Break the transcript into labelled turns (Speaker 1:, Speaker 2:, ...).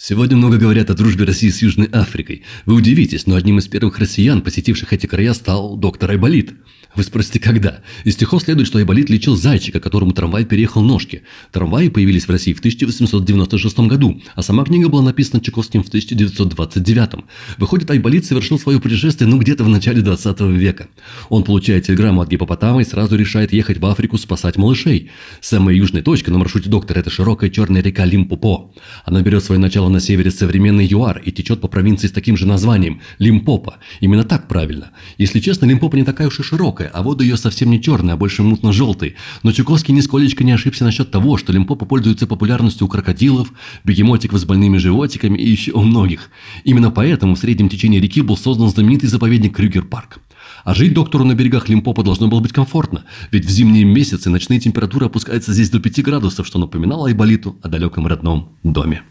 Speaker 1: Сегодня много говорят о дружбе России с Южной Африкой. Вы удивитесь, но одним из первых россиян, посетивших эти края, стал доктор Айболит. Вы спросите, когда? Из стихов следует, что Айболит лечил зайчика, которому трамвай переехал ножки. Трамваи появились в России в 1896 году, а сама книга была написана Чайковским в 1929. Выходит, Айболит совершил свое путешествие, ну, где-то в начале 20 века. Он получает телеграмму от гипопотама и сразу решает ехать в Африку спасать малышей. Самая южная точка на маршруте доктора – это широкая черная река Лимпупо. Она берет свое начало Сначала на севере современный ЮАР и течет по провинции с таким же названием – Лимпопа. Именно так правильно. Если честно, Лимпопа не такая уж и широкая, а вода ее совсем не черная, а больше мутно-желтой. Но Чуковский нисколечко не ошибся насчет того, что Лимпопа пользуется популярностью у крокодилов, бегемотиков с больными животиками и еще у многих. Именно поэтому в среднем течении реки был создан знаменитый заповедник Крюгер-парк. А жить доктору на берегах Лимпопа должно было быть комфортно, ведь в зимние месяцы ночные температуры опускаются здесь до 5 градусов, что напоминало Айболиту о далеком родном доме.